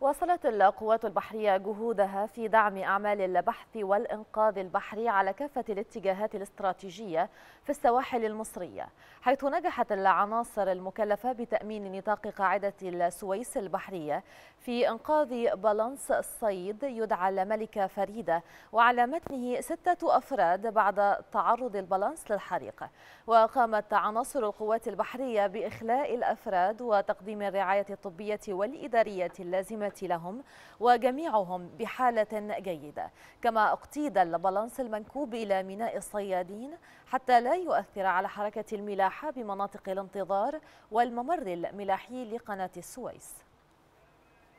واصلت القوات البحرية جهودها في دعم أعمال البحث والإنقاذ البحري على كافة الاتجاهات الاستراتيجية في السواحل المصرية حيث نجحت العناصر المكلفة بتأمين نطاق قاعدة السويس البحرية في إنقاذ بالانس الصيد يدعى الملكة فريدة وعلى متنه ستة أفراد بعد تعرض البالانس للحريق وقامت عناصر القوات البحرية بإخلاء الأفراد وتقديم الرعاية الطبية والإدارية اللازمة الخدمة لهم وجميعهم بحالة جيدة كما اقتيد البالانس المنكوب إلى ميناء الصيادين حتى لا يؤثر على حركة الملاحة بمناطق الانتظار والممر الملاحي لقناة السويس